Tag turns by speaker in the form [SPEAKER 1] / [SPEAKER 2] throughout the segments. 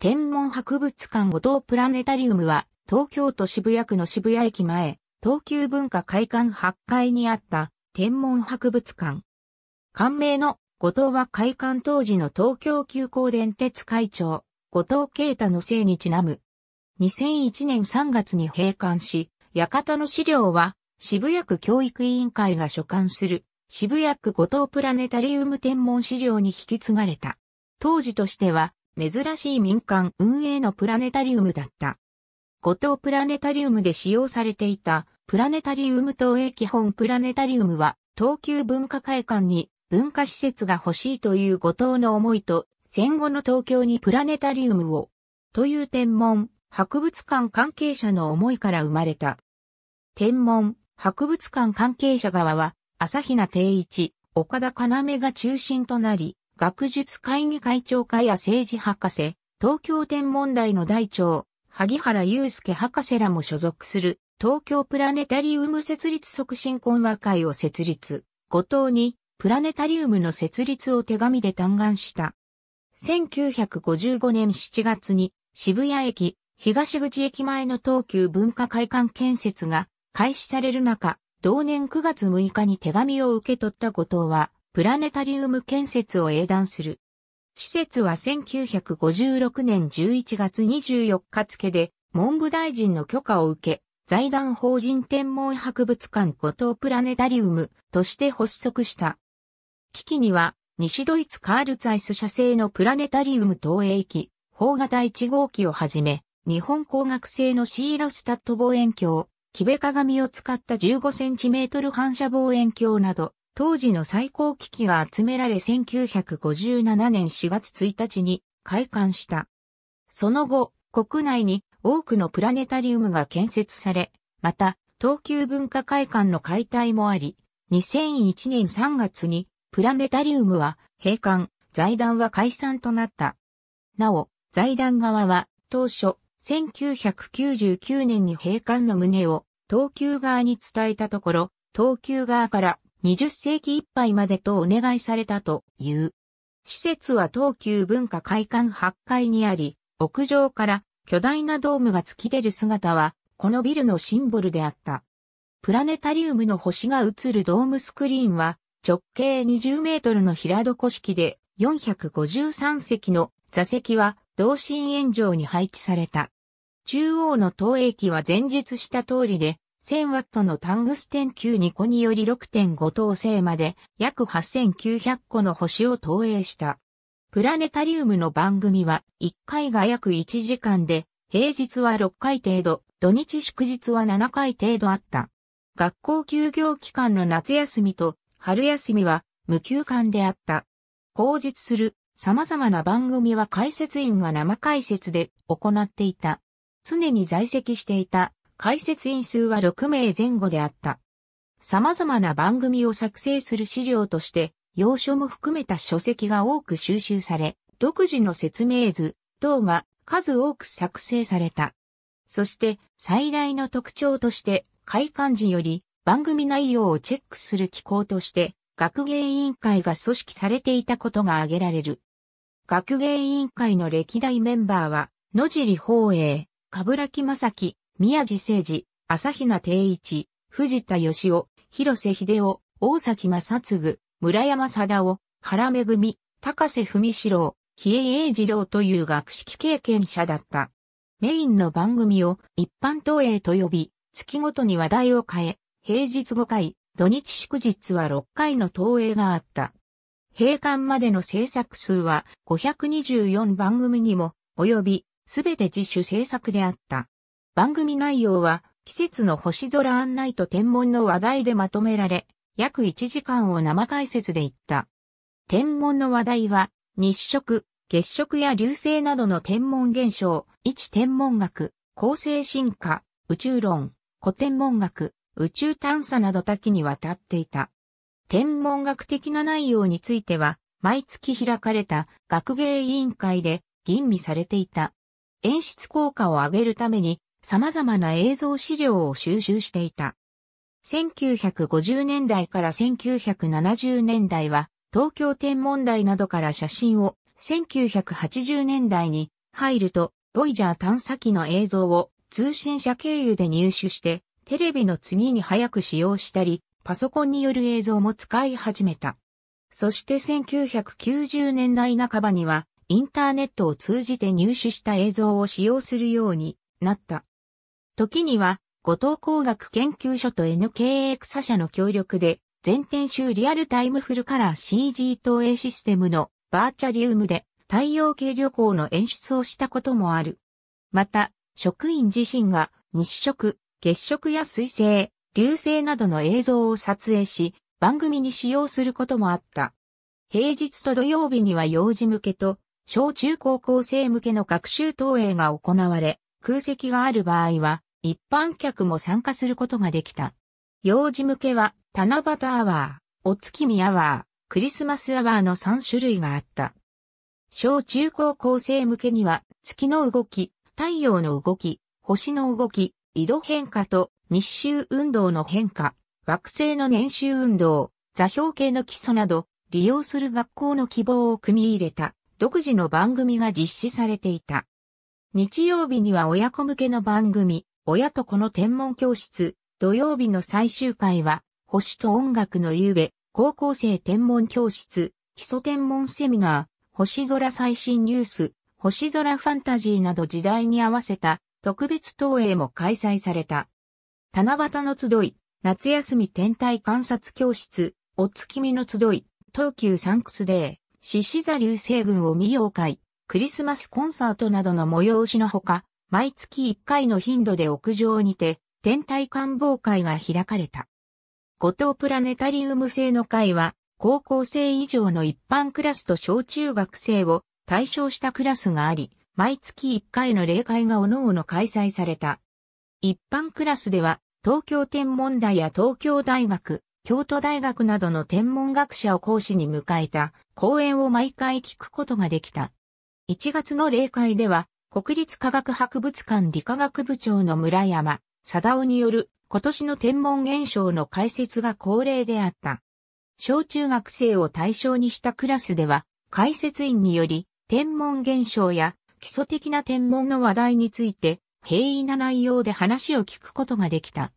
[SPEAKER 1] 天文博物館五島プラネタリウムは、東京都渋谷区の渋谷駅前、東急文化会館8階にあった天文博物館。官名の五島は会館当時の東京急行電鉄会長、五島慶太の姓にちなむ。2001年3月に閉館し、館の資料は渋谷区教育委員会が所管する渋谷区五島プラネタリウム天文資料に引き継がれた。当時としては珍しい民間運営のプラネタリウムだった。五島プラネタリウムで使用されていたプラネタリウム投影基本プラネタリウムは東急文化会館に文化施設が欲しいという五島の思いと戦後の東京にプラネタリウムをという天文博物館関係者の思いから生まれた。天文博物館関係者側は朝比奈定一、岡田要が中心となり、学術会議会長会や政治博士、東京天文台の大長、萩原祐介博士らも所属する、東京プラネタリウム設立促進懇話会を設立、後藤に、プラネタリウムの設立を手紙で嘆願した。1955年7月に、渋谷駅、東口駅前の東急文化会館建設が開始される中、同年9月6日に手紙を受け取った後藤は、プラネタリウム建設を英断する。施設は1956年11月24日付で文部大臣の許可を受け、財団法人天文博物館五島プラネタリウムとして発足した。機器には西ドイツカールツァイス社製のプラネタリウム投影機、砲型1号機をはじめ、日本工学製のシーロスタット望遠鏡、木部鏡を使った15センチメートル反射望遠鏡など、当時の最高機器が集められ1957年4月1日に開館した。その後、国内に多くのプラネタリウムが建設され、また、東急文化会館の解体もあり、2001年3月にプラネタリウムは閉館、財団は解散となった。なお、財団側は当初、1999年に閉館の旨を東急側に伝えたところ、東急側から20世紀いっぱいまでとお願いされたという。施設は東急文化会館8階にあり、屋上から巨大なドームが突き出る姿は、このビルのシンボルであった。プラネタリウムの星が映るドームスクリーンは、直径20メートルの平床式で、453席の座席は同心円状に配置された。中央の投影機は前述した通りで、1000ワットのタングステン92個により6.5等星まで約8900個の星を投影した。プラネタリウムの番組は1回が約1時間で、平日は6回程度、土日祝日は7回程度あった。学校休業期間の夏休みと春休みは無休館であった。後日する様々な番組は解説員が生解説で行っていた。常に在籍していた解説員数は6名前後であった。様々な番組を作成する資料として、要所も含めた書籍が多く収集され、独自の説明図等が数多く作成された。そして最大の特徴として、開館時より番組内容をチェックする機構として、学芸委員会が組織されていたことが挙げられる。学芸委員会の歴代メンバーは、野尻法栄、かぶらきまさき、宮地誠司、朝比奈定一、藤田義雄、広瀬秀夫、大崎正嗣、村山貞夫、原恵、高瀬文四郎、比江英二郎という学識経験者だった。メインの番組を一般投影と呼び、月ごとに話題を変え、平日5回、土日祝日は6回の投影があった。閉館までの制作数は524番組にも及び、すべて自主制作であった。番組内容は季節の星空案内と天文の話題でまとめられ、約1時間を生解説で言った。天文の話題は、日食、月食や流星などの天文現象、一天文学、構成進化、宇宙論、古天文学、宇宙探査など多岐にわたっていた。天文学的な内容については、毎月開かれた学芸委員会で吟味されていた。演出効果を上げるために様々な映像資料を収集していた。1950年代から1970年代は、東京天文台などから写真を、1980年代に入ると、ボイジャー探査機の映像を通信社経由で入手して、テレビの次に早く使用したり、パソコンによる映像も使い始めた。そして1990年代半ばには、インターネットを通じて入手した映像を使用するようになった。時には、後藤工学研究所と NKA 草社の協力で、全編集リアルタイムフルカラー CG 投影システムのバーチャリウムで太陽系旅行の演出をしたこともある。また、職員自身が日食、月食や水星、流星などの映像を撮影し、番組に使用することもあった。平日と土曜日には幼児向けと、小中高校生向けの学習投影が行われ、空席がある場合は、一般客も参加することができた。幼児向けは、七夕アワー、お月見アワー、クリスマスアワーの3種類があった。小中高校生向けには、月の動き、太陽の動き、星の動き、緯度変化と日周運動の変化、惑星の年周運動、座標系の基礎など、利用する学校の希望を組み入れた、独自の番組が実施されていた。日曜日には親子向けの番組、親と子の天文教室、土曜日の最終回は、星と音楽の夕べ、高校生天文教室、基礎天文セミナー、星空最新ニュース、星空ファンタジーなど時代に合わせた特別投影も開催された。七夕の集い、夏休み天体観察教室、お月見の集い、東急サンクスデー、獅子座流星群を見よう会、クリスマスコンサートなどの催しのほか、毎月1回の頻度で屋上にて、天体観望会が開かれた。五島プラネタリウム製の会は、高校生以上の一般クラスと小中学生を対象したクラスがあり、毎月1回の例会が各々開催された。一般クラスでは、東京天文台や東京大学、京都大学などの天文学者を講師に迎えた講演を毎回聞くことができた。1月の例会では、国立科学博物館理化学部長の村山、貞夫による今年の天文現象の解説が恒例であった。小中学生を対象にしたクラスでは、解説員により、天文現象や基礎的な天文の話題について、平易な内容で話を聞くことができた。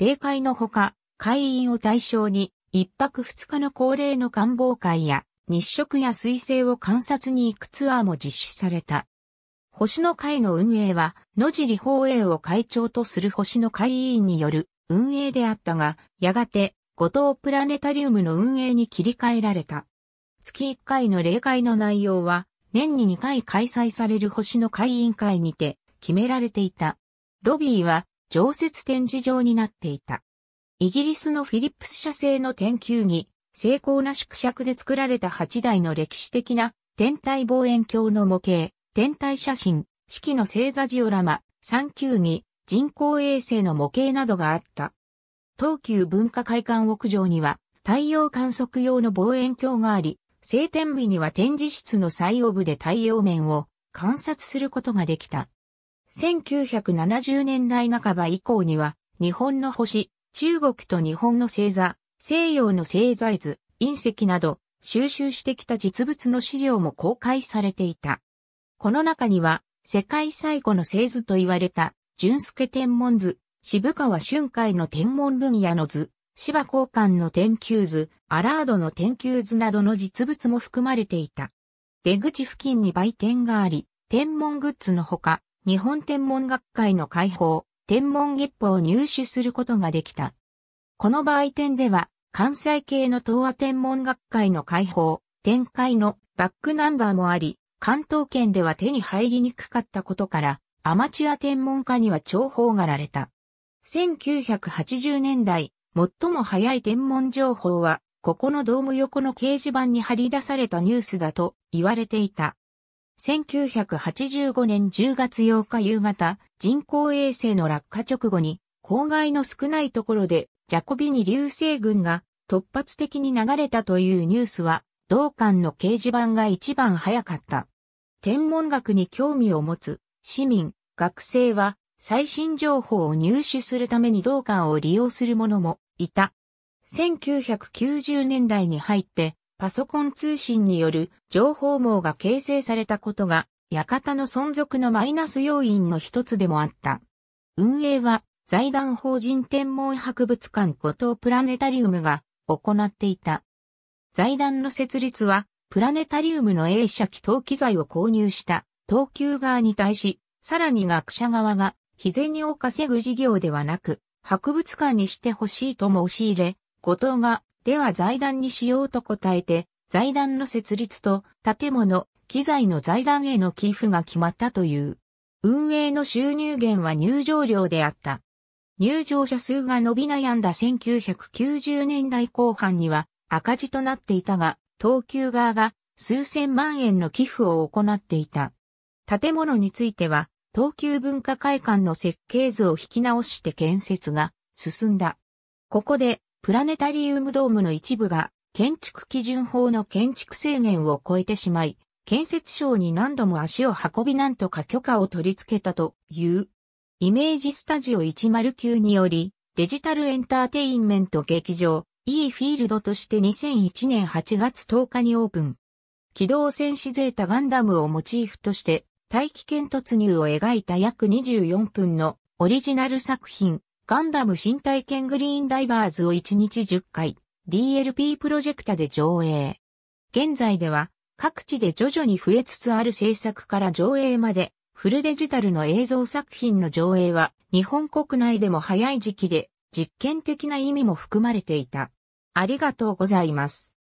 [SPEAKER 1] 例会のほか、会員を対象に、一泊二日の恒例の官房会や、日食や水星を観察に行くツアーも実施された。星の会の運営は、野尻法営を会長とする星の会委員による運営であったが、やがて、後藤プラネタリウムの運営に切り替えられた。月1回の例会の内容は、年に2回開催される星の会委員会にて決められていた。ロビーは常設展示場になっていた。イギリスのフィリップス社製の天球儀、精巧な縮尺で作られた8台の歴史的な天体望遠鏡の模型、天体写真、四季の星座ジオラマ、三球儀、人工衛星の模型などがあった。東急文化会館屋上には太陽観測用の望遠鏡があり、晴天日には展示室の最用部で太陽面を観察することができた。1970年代半ば以降には、日本の星、中国と日本の星座、西洋の星座図、隕石など、収集してきた実物の資料も公開されていた。この中には、世界最古の製図と言われた、純介天文図、渋川春海の天文分野の図、芝交換の天球図、アラードの天球図などの実物も含まれていた。出口付近に売店があり、天文グッズのほか、日本天文学会の開放、天文月報を入手することができた。この売店では、関西系の東亜天文学会の開放、展開のバックナンバーもあり、関東圏では手に入りにくかったことから、アマチュア天文家には重宝がられた。1980年代、最も早い天文情報は、ここのドーム横の掲示板に貼り出されたニュースだと言われていた。1985年10月8日夕方、人工衛星の落下直後に、公害の少ないところで、ジャコビニ流星群が突発的に流れたというニュースは、同館の掲示板が一番早かった。天文学に興味を持つ市民、学生は最新情報を入手するために道館を利用する者もいた。1990年代に入ってパソコン通信による情報網が形成されたことが館の存続のマイナス要因の一つでもあった。運営は財団法人天文博物館後藤プラネタリウムが行っていた。財団の設立はプラネタリウムの A 社機等機材を購入した東急側に対し、さらに学者側が、日銭を稼ぐ事業ではなく、博物館にしてほしいと申し入れ、後藤が、では財団にしようと答えて、財団の設立と建物、機材の財団への寄付が決まったという。運営の収入源は入場料であった。入場者数が伸び悩んだ1990年代後半には赤字となっていたが、東急側が数千万円の寄付を行っていた。建物については、東急文化会館の設計図を引き直して建設が進んだ。ここで、プラネタリウムドームの一部が建築基準法の建築制限を超えてしまい、建設省に何度も足を運びなんとか許可を取り付けたという。イメージスタジオ109により、デジタルエンターテインメント劇場、E フィールドとして2001年8月10日にオープン。機動戦士ゼータガンダムをモチーフとして大気圏突入を描いた約24分のオリジナル作品ガンダム新体験グリーンダイバーズを1日10回 DLP プロジェクタで上映。現在では各地で徐々に増えつつある制作から上映までフルデジタルの映像作品の上映は日本国内でも早い時期で実験的な意味も含まれていた。ありがとうございます。